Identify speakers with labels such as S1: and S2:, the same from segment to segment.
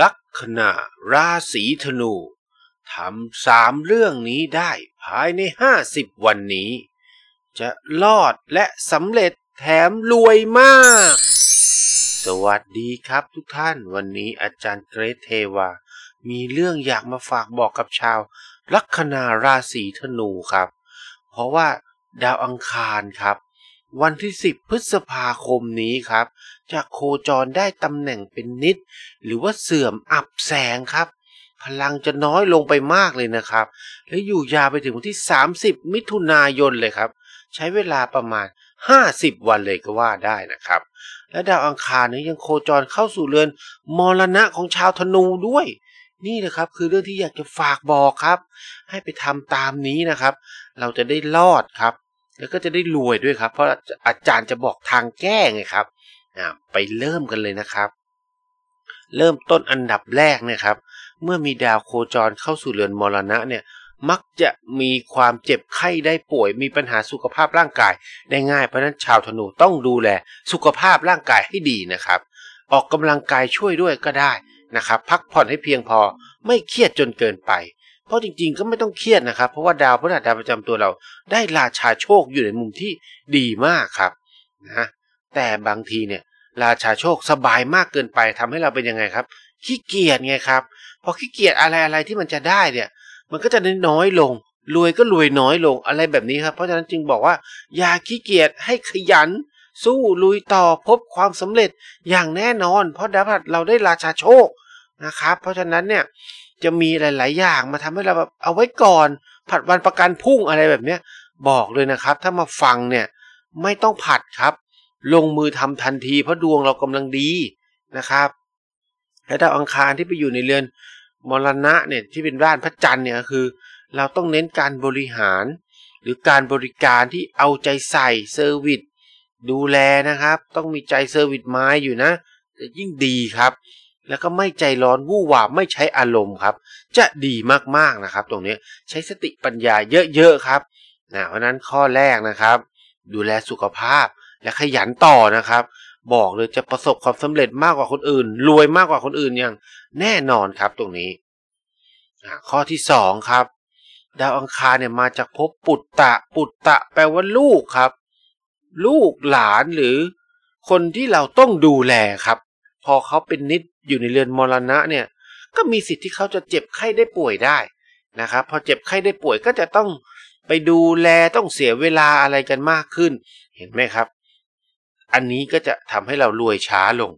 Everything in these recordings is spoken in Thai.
S1: ลัคนาราศีธนูทำสามเรื่องนี้ได้ภายในห้าสิบวันนี้ จะรอดและสำเร็จแถมรวยมาก สวัสดีครับทุกท่านวันนี้อาจารย์เกรทเทวา มีเรื่องอยากมาฝากบอกกับชาว ลัคนาราศีธนูครับ เพราะว่าดาวอังคารครับวันที่ 10 พฤษภาคมนี้ครับจะโคจรได้ตำแหน่งเป็นนิด หรือว่าเสื่อมอับแสงครับ พลังจะน้อยลงไปมากเลยนะครับ และอยู่ยาวไปถึงวันที่ 30 มิถุนายนเลยครับ ใช้เวลาประมาณ 50 วันเลยก็ว่าได้นะครับ และดาวอังคารนี้ยังโคจรเข้าสู่เรือนมรณะของชาวธนูด้วยนี่นะครับคือเรื่องที่อยากจะฝากบอกครับ ให้ไปทำตามนี้นะครับ เราจะได้รอดครับแล้วก็จะได้รวยด้วยครับ เพราะอาจารย์จะบอกทางแก้ไงครับ ไปเริ่มกันเลยนะครับ เริ่มต้นอันดับแรกนะครับ เมื่อมีดาวโคจรเข้าสู่เรือนมรณะเนี่ย มักจะมีความเจ็บไข้ได้ป่วย มีปัญหาสุขภาพร่างกายได้ง่าย เพราะนั้นชาวธนูต้องดูแลสุขภาพร่างกายให้ดีนะครับ ออกกำลังกายช่วยด้วยก็ได้นะครับ พักผ่อนให้เพียงพอไม่เครียดจนเกินไปเพราะจริง ๆ ก็ไม่ต้องเครียดนะครับ เพราะว่าดาวพฤหัสดาวประจำตัวเรา ได้ราชาโชคอยู่ในมุมที่ดีมากครับนะ แต่บางทีเนี่ยราชาโชคสบายมากเกินไปทำให้เราเป็นยังไงครับขี้เกียจไงครับพอขี้เกียจอะไรอะไรที่มันจะได้เนี่ย มันก็จะน้อยลงรวยก็รวยน้อยลงอะไรแบบนี้ครับเพราะฉะนั้นจึงบอกว่าอย่าขี้เกียจให้ขยัน สู้ลุยต่อพบความสำเร็จอย่างแน่นอน เพราะดาวพัดเราได้ราชาโชคนะครับเพราะฉะนั้นเนี่ยจะมีหลาย ๆ อย่างมาทำให้เราแบบเอาไว้ก่อนผัดวันประกันพุ่งอะไรแบบเนี้ย บอกเลยนะครับ ถ้ามาฟังเนี่ยไม่ต้องผัดครับ ลงมือทำทันทีเพราะดวงเรากำลังดีนะครับและดาวอังคารที่ไปอยู่ในเรือนมรณะเนี่ยที่เป็นด้านพระจันทร์เนี่ยคือ เราต้องเน้นการบริหาร หรือการบริการที่เอาใจใส่เซอร์วิสดูแลนะครับ ต้องมีใจเซอร์วิสไม้อยู่นะจะยิ่งดีครับแล้วก็ไม่ใจร้อนวู่วามไม่ใช้อารมณ์ครับ จะดีมากๆนะครับ ตรงนี้ใช้สติปัญญาเยอะๆครับนะเพราะนั้นข้อแรกนะครับ ดูแลสุขภาพและขยันต่อนะครับ บอกเลยจะประสบความสำเร็จมากกว่าคนอื่น รวยมากกว่าคนอื่นอย่างแน่นอนครับ ตรงนี้ข้อที่สองครับ ดาวอังคารเนี่ยมาจากภพปุตตะปุตตะ แปลว่าลูกครับ ลูกหลานหรือคนที่เราต้องดูแลครับ พอเขาเป็นนิดอยู่ในเรือนมรณะเนี่ย ก็มีสิทธิ์ที่เขาจะเจ็บไข้ได้ป่วยได้นะครับ พอเจ็บไข้ได้ป่วยก็จะต้องไปดูแลต้องเสียเวลาอะไรกันมากขึ้น เห็นไหมครับ อันนี้ก็จะทำให้เรารวยช้าลง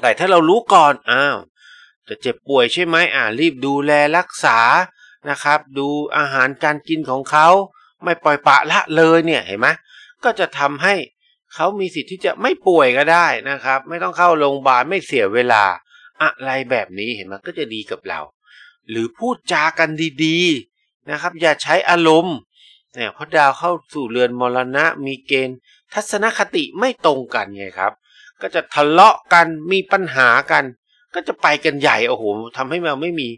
S1: แต่ถ้าเรารู้ก่อนอ้าว จะเจ็บป่วยใช่ไหมอ่ารีบดูแลรักษานะครับ ดูอาหารการกินของเขาไม่ปล่อยปะละเลยเนี่ยเห็นไหมก็จะทำให้เขามีสิทธิ์ที่จะไม่ป่วยก็ได้นะครับ ไม่ต้องเข้าโรงพยาบาลไม่เสียเวลาอะไรแบบนี้เห็นไหมก็จะดีกับเรา หรือพูดจากันดีๆนะครับ อย่าใช้อารมณ์เนี่ยพอดาวเข้าสู่เรือนมรณะ มีเกณฑ์ ทัศนคติไม่ตรงกันไงครับ ก็จะทะเลาะกันมีปัญหากัน ก็จะไปกันใหญ่โอ้โหทำให้เราไม่มี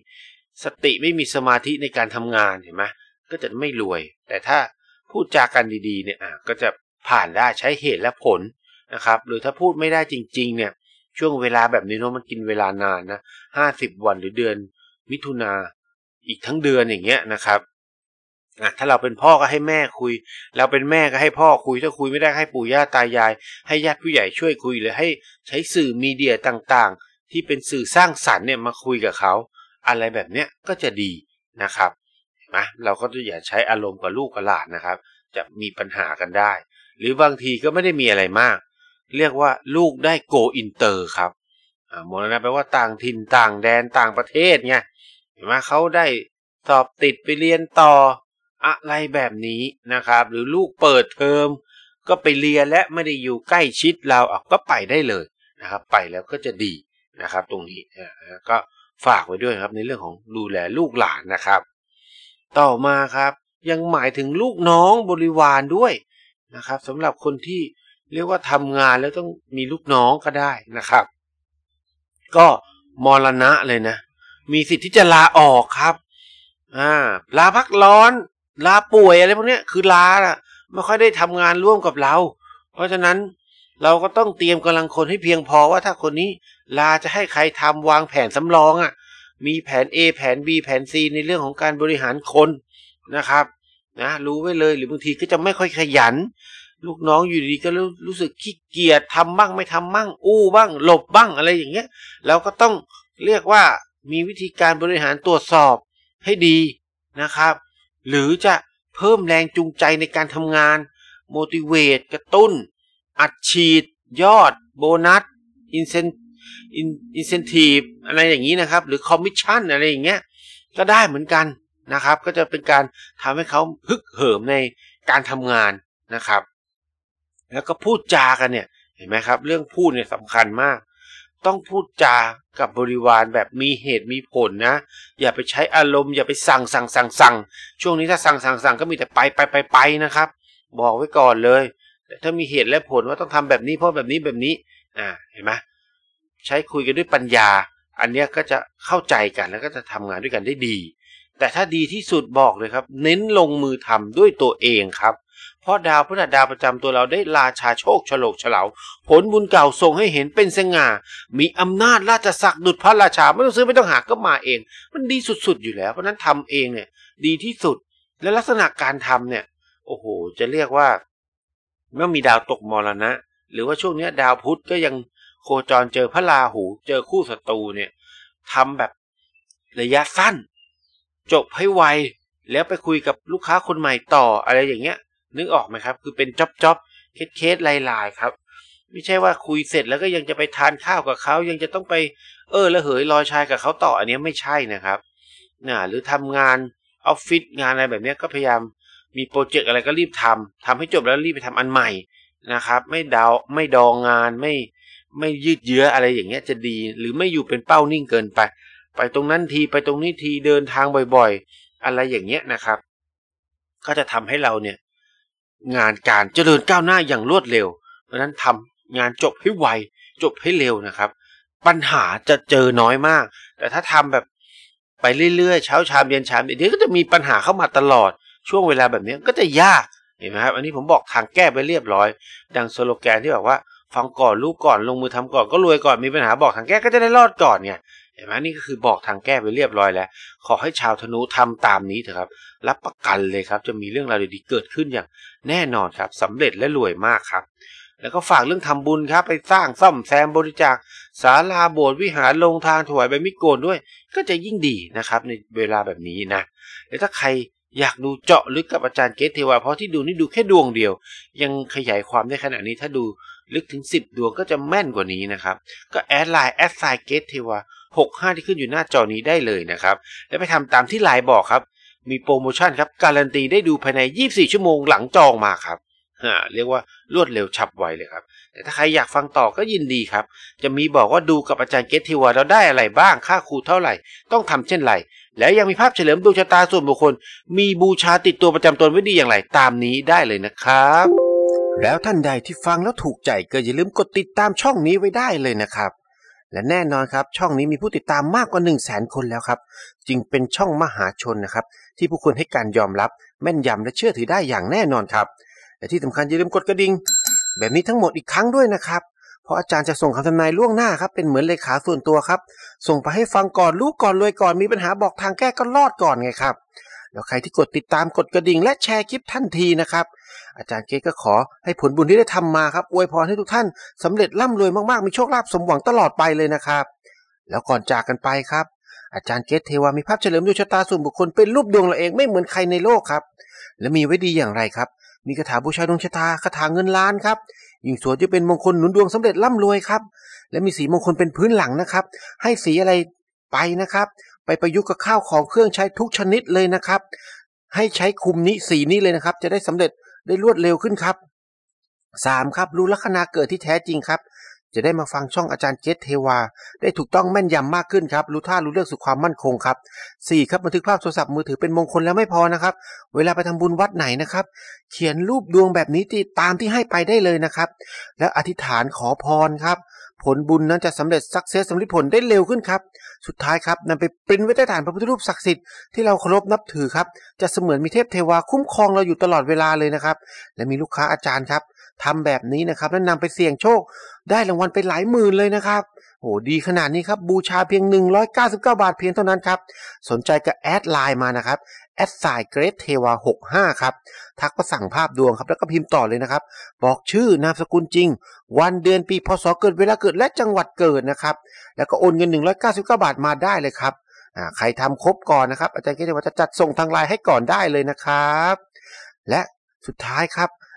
S1: สติไม่มีสมาธิในการทำงานเห็นไหมก็จะไม่รวย แต่ถ้าพูดจากันดีๆเนี่ยก็จะผ่านได้ใช้เหตุและผลนะครับ หรือถ้าพูดไม่ได้จริงๆเนี่ยช่วงเวลาแบบนี้เนาะมันกินเวลานานนะห้าสิบวันหรือเดือนมิถุนาอีกทั้งเดือนอย่างเงี้ยนะครับอ่ะถ้าเราเป็นพ่อก็ให้แม่คุย เราเป็นแม่ก็ให้พ่อคุย ถ้าคุยไม่ได้ให้ปู่ย่าตายาย ให้ญาติผู้ใหญ่ช่วยคุยหรือให้ใช้สื่อมีเดียต่างๆ ที่เป็นสื่อสร้างสรรค์เนี่ยมาคุยกับเขา อะไรแบบเนี้ยก็จะดีนะครับนะเราก็จะอย่าใช้อารมณ์กับลูกกับหลานนะครับ จะมีปัญหากันได้หรือบางทีก็ไม่ได้มีอะไรมาก เรียกว่าลูกได้โกอินเตอร์ครับมนาะแปลว่าต่างถิ่นต่างแดนต่างประเทศไงเห็นไหมเขาได้สอบติดไปเรียนต่ออะไรแบบนี้นะครับ หรือลูกเปิดเทอมก็ไปเรียนและไม่ได้อยู่ใกล้ชิดเราออก็ไปได้เลยนะครับ ไปแล้วก็จะดีนะครับ ตรงนี้ก็ฝากไว้ด้วยครับในเรื่องของดูแลลูกหลานนะครับ ต่อมาครับยังหมายถึงลูกน้องบริวารด้วยนะครับสำหรับคนที่เรียกว่าทำงานแล้วต้องมีลูกน้องก็ได้นะครับ ก็มรณะเลยนะ มีสิทธิ์ที่จะลาออกครับอ่าลาพักร้อน ลาป่วยอะไรพวกนี้คือลาอะไม่ค่อยได้ทำงานร่วมกับเรา เพราะฉะนั้นเราก็ต้องเตรียมกำลังคนให้เพียงพอว่าถ้าคนนี้ลาจะให้ใครทำวางแผนสำรองอะ่ะ มีแผน A แผน B แผน C ในเรื่องของการบริหารคนนะครับนะรู้ไว้เลยหรือบางทีก็จะไม่ค่อยขยัน ลูกน้องอยู่ดีก็รู้สึกขี้เกียจทำบ้างไม่ทำบ้างอู้บ้าง หลบบ้างอะไรอย่างเงี้ยเราก็ต้องเรียกว่ามีวิธีการบริหารตรวจสอบให้ดีนะครับ หรือจะเพิ่มแรงจูงใจในการทำงาน motivate กระตุ้น อัดฉีด ยอด โบนัส incentive อะไรอย่างนี้นะครับหรือ commission อะไรอย่างเงี้ยก็ได้เหมือนกันนะครับก็จะเป็นการทำให้เขาฮึกเหิมในการทำงานนะครับ แล้วก็พูดจากันเนี่ยเห็นไหมครับ เรื่องพูดเนี่ยสำคัญมาก ต้องพูดจากับบริวารแบบมีเหตุมีผลนะอย่าไปใช้อารมณ์อย่าไปสั่งสั่งสั่งสั่งช่วงนี้ถ้าสั่งสั่งสั่งก็มีแต่ไปไปไปไปนะครับ บอกไว้ก่อนเลยแต่ถ้ามีเหตุและผลว่าต้องทำแบบนี้เพราะแบบนี้แบบนี้อ่าเห็นไหมใช้คุยกันด้วยปัญญา อันเนี้ยก็จะเข้าใจกันแล้วก็จะทำงานด้วยกันได้ดีแต่ถ้าดีที่สุดบอกเลยครับ เน้นลงมือทำด้วยตัวเองครับเพราะดาวพฤหัสดาวประจำตัวเราได้ราชาโชคฉลกฉลาผลบุญเก่าส่งให้เห็นเป็นสง่ามีอำนาจราชศักดิ์ดุจพระราชาไม่ต้องซื้อไม่ต้องหาก็มาเอง มันดีสุด ๆอยู่แล้ว เพราะนั้นทำเองเนี่ยดีที่สุดและลักษณะการทำเนี่ย โอ้โห จะเรียกว่า เมื่อมีดาวตกมรณะ หรือว่าช่วงนี้ดาวพุธก็ยังโคจรเจอพระราหู เจอคู่ศัตรูเนี่ยทำแบบระยะสั้นจบให้ไว แล้วไปคุยกับลูกค้าคนใหม่ต่ออะไรอย่างเงี้ยนึกออกไหมครับคือเป็นจ๊อบจ๊อบเคสเคสลายๆครับไม่ใช่ว่าคุยเสร็จแล้วก็ยังจะไปทานข้าวกับเขายังจะต้องไปเออละเหยลอยชายกับเขาต่ออันนี้ไม่ใช่นะครับนะหรือทำงานออฟฟิศงานอะไรแบบนี้ก็พยายามมีโปรเจกต์อะไรก็รีบทำ ทำให้จบแล้วรีบไปทำอันใหม่นะครับ ไม่ดาวไม่ดองงานไม่ไม่ยืดเยื้ออะไรอย่างเงี้ยจะดี หรือไม่อยู่เป็นเป้านิ่งเกินไปไปตรงนั้นทีไปตรงนี้ทีเดินทางบ่อยๆ อะไรอย่างเงี้ยนะครับ ก็จะทำให้เราเนี่ย งานการเจริญก้าวหน้าอย่างรวดเร็ว เพราะนั้นทำงานจบให้ไวจบให้เร็วนะครับ ปัญหาจะเจอน้อยมาก แต่ถ้าทำแบบไปเรื่อยๆเช้าชามเย็นชามเดี๋ยวก็จะมีปัญหาเข้ามาตลอด ช่วงเวลาแบบนี้ก็จะยากเห็นไหมครับอันนี้ผมบอกทางแก้ไปเรียบร้อย ดังสโลแกนที่บอกว่า ฟังก่อนรู้ก่อน ลงมือทำก่อนก็รวยก่อนมีปัญหาบอกทางแก้ก็จะได้รอดก่อนไงเห็นไหมนี่ก็คือบอกทางแก้ไปเรียบร้อยแล้ว ขอให้ชาวธนูทำตามนี้เถอะครับ รับประกันเลยครับ จะมีเรื่องราวดีๆเกิดขึ้นอย่างแน่นอนครับสำเร็จและรวยมากครับ แล้วก็ฝากเรื่องทำบุญครับไปสร้างซ่อมแซมบริจาคศาลาโบสถ์วิหารลงทางถวายใบมิโกนด้วย ก็จะยิ่งดีนะครับ ในเวลาแบบนี้นะ แล้วถ้าใครอยากดูเจาะลึกกับอาจารย์เกตเทวาเพราะที่ดูนี่ดูแค่ดวงเดียว ยังขยายความได้ขนาดนี้ถ้าดูลึกถึง 10 ดวงก็จะแม่นกว่านี้นะครับ ก็แอดไลน์แอดไซเกตเทวา65ที่ขึ้นอยู่หน้าจอนี้ได้เลยนะครับ และไปทำตามที่ไลน์บอกครับ มีโปรโมชั่นครับการันตีได้ดูภายใน 24 ชั่วโมงหลังจองมาครับ เรียกว่ารวดเร็วฉับไวเลยครับ แต่ถ้าใครอยากฟังต่อก็ยินดีครับ จะมีบอกว่าดูกับอาจารย์เกตทิวาเราได้อะไรบ้าง ค่าครูเท่าไหร่ ต้องทำเช่นไร แล้วยังมีภาพเฉลิมดวงชะตาส่วนบุคคล มีบูชาติดตัวประจำตนไว้ดีอย่างไร ตามนี้ได้เลยนะครับ แล้วท่านใดที่ฟังแล้วถูกใจก็อย่าลืมกดติดตามช่องนี้ไว้ได้เลยนะครับและแน่นอนครับช่องนี้มีผู้ติดตามมากกว่า 1 0 0 0 0แสนคนแล้วครับจึงเป็นช่องมหาชนนะครับที่ผู้คนให้การยอมรับ แม่นยำและเชื่อถือได้อย่างแน่นอนครับและที่สำคัญอย่าลืมกดกระดิ่งแบบนี้ทั้งหมดอีกครั้งด้วยนะครับ เพราะอาจารย์จะส่งคำทำนายล่วงหน้าครับเป็นเหมือนเลขาส่วนตัวครับ ส่งไปให้ฟังก่อน รู้ก่อนรวยก่อนมีปัญหาบอกทางแก้ก็รอดก่อนไงครับแล้วใครที่กดติดตามกดกระดิ่งและแชร์คลิปทันทีนะครับ อาจารย์เกก็ขอให้ผลบุญที่ได้ทำมาครับอวยพรให้ทุกท่าน สำเร็จร่ำรวยมากๆมีโชคลาภสมหวังตลอดไปเลยนะครับ แล้วก่อนจากกันไปครับ อาจารย์เกตเทวามีภาพเฉลิมดวงชะตาส่วนบุคคลเป็นรูปดวงเราเองไม่เหมือนใครในโลกครับ และมีไว้ดีอย่างไรครับ มีคาถาบูชาดวงชะตาคาถาเงินล้านครับยิ่งสวดจะเป็นมงคลหนุนดวงสำเร็จร่ำรวยครับและมีสีมงคลเป็นพื้นหลังนะครับ ให้สีอะไรไปนะครับไปประยุกต์กับข้าวของเครื่องใช้ทุกชนิดเลยนะครับ ให้ใช้คุมนี้สีนี้เลยนะครับ จะได้สำเร็จได้รวดเร็วขึ้นครับ 3. ครับ รู้ลัคนาเกิดที่แท้จริงครับ จะได้มาฟังช่องอาจารย์เจษเทวา ได้ถูกต้องแม่นยำมากขึ้นครับรู้ท่ารู้เรื่องสู่ความมั่นคงครับ 4. ครับบันทึกภาพโทรศัพท์มือถือเป็นมงคลแล้วไม่พอนะครับ เวลาไปทำบุญวัดไหนนะครับ เขียนรูปดวงแบบนี้ที่ตามที่ให้ไปได้เลยนะครับ แล้วอธิษฐานขอพรครับผลบุญนั้นจะสำเร็จสักเซสสำลิผลได้เร็วขึ้นครับ สุดท้ายครับนำไปปริ้นไว้ใต้ฐานพระพุทธรูปศักดิ์สิทธิ์ที่เราเคารพนับถือครับ จะเสมือนมีเทพเทวาคุ้มครองเราอยู่ตลอดเวลาเลยนะครับ และมีลูกค้าอาจารย์ครับทำแบบนี้นะครับแล้วนำไปเสี่ยงโชค ได้รางวัลไปหลายหมื่นเลยนะครับ โอ้ดีขนาดนี้ครับบูชาเพียง 199 บาทเพียงเท่านั้นครับสนใจก็แอดไลน์มานะครับแอดไซเกรทเทวา65ครับ ทักก็สั่งภาพดวงครับ แล้วก็พิมพ์ต่อเลยนะครับ บอกชื่อนามสกุลจริง วันเดือนปีพศเกิดเวลาเกิดและจังหวัดเกิดนะครับ แล้วก็โอนเงิน 199บาทมาได้เลยครับใครทำครบก่อนนะครับ อาจารย์เกทตทวัจะจัดส่งทางไลน์ให้ก่อนได้เลยนะครับ และสุดท้ายครับ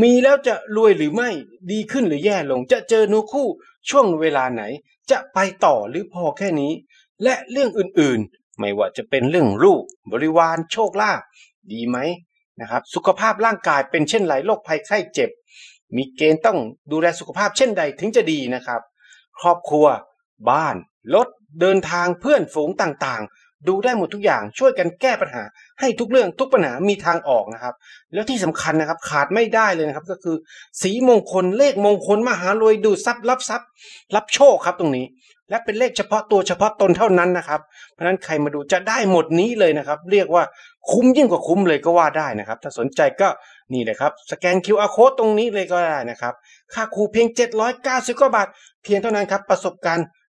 S1: มีแล้วจะรวยหรือไม่ดีขึ้นหรือแย่ลงจะเจอนูคู่ช่วงเวลาไหนจะไปต่อหรือพอแค่นี้ และเรื่องอื่นๆไม่ว่าจะเป็นเรื่องลูก บริวารโชคลาภดีไหมนะครับสุขภาพร่างกายเป็นเช่นไรโรคภัยไข้เจ็บ มีเกณฑ์ต้องดูแลสุขภาพเช่นใดถึงจะดีนะครับ ครอบครัว บ้านรถเดินทางเพื่อนฝูงต่างดูได้หมดทุกอย่างช่วยกันแก้ปัญหาให้ทุกเรื่องทุกปัญหามีทางออกนะครับแล้วที่สำคัญนะครับขาดไม่ได้เลยนะครับก็คือสีมงคลเลขมงคลมหารวยดูทรัพย์รับทรัพย์ รับโชคครับตรงนี้ และเป็นเลขเฉพาะตัวเฉพาะตนเท่านั้นนะครับเพราะนั้นใครมาดูจะได้หมดนี้เลยนะครับเรียกว่าคุ้มยิ่งกว่าคุ้มเลยก็ว่าได้นะครับถ้าสนใจก็นี่เลยครับสแกน QR code ตรงนี้เลยก็ได้นะครับค่าครูเพียง799บาทเพียงเท่านั้นครับประสบการณ์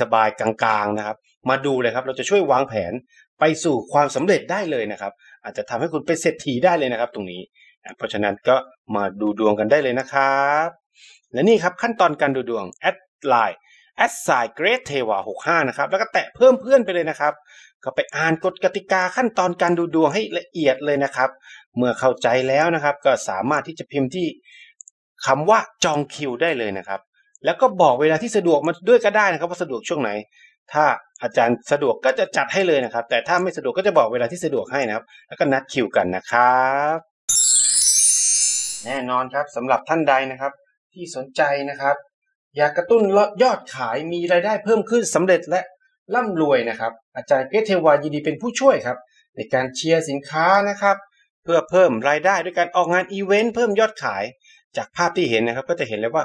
S1: สบาย ๆ กลาง ๆ นะครับ มาดูเลยครับ เราจะช่วยวางแผนไปสู่ความสำเร็จได้เลยนะครับ อาจจะทำให้คุณเป็นเศรษฐีได้เลยนะครับตรงนี้ เพราะฉะนั้นก็มาดูดวงกันได้เลยนะครับ และนี่ครับขั้นตอนการดูดวงแอดไลน์แอดไซเกรทเทวา65นะครับ แล้วก็แตะเพิ่มเพื่อนไปเลยนะครับ ก็ไปอ่านกฎกติกาขั้นตอนการดูดวงให้ละเอียดเลยนะครับ เมื่อเข้าใจแล้วนะครับ ก็สามารถที่จะพิมพ์ที่คำว่าจองคิวได้เลยนะครับแล้วก็บอกเวลาที่สะดวกมาด้วยก็ได้นะครับว่าสะดวกช่วงไหน ถ้าอาจารย์สะดวกก็จะจัดให้เลยนะครับ แต่ถ้าไม่สะดวกก็จะบอกเวลาที่สะดวกให้นะครับ แล้วก็นัดคิวกันนะครับแน่นอนครับ สำหรับท่านใดนะครับ ที่สนใจนะครับ อยากกระตุ้นยอดขายมีรายได้เพิ่มขึ้นสำเร็จและร่ำรวยนะครับ อาจารย์เกษเทวายินดีเป็นผู้ช่วยครับ ในการเชียร์สินค้านะครับ เพื่อเพิ่มรายได้ด้วยการออกงานอีเวนต์เพิ่มยอดขายจากภาพที่เห็นนะครับ ก็จะเห็นเลยว่า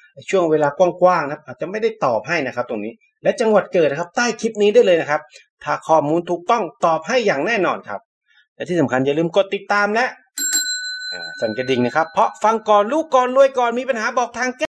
S1: ช่วงเวลากว้างๆนะครับอาจจะไม่ได้ตอบให้นะครับตรงนี้ และจังหวัดเกิดนะครับ ใต้คลิปนี้ได้เลยนะครับ ถ้าข้อมูลถูกต้องตอบให้อย่างแน่นอนครับ และที่สำคัญอย่าลืมกดติดตามและสั่นกระดิ่งนะครับ เพราะฟังก่อนลูกก่อน รวยก่อน มีปัญหาบอกทางแก้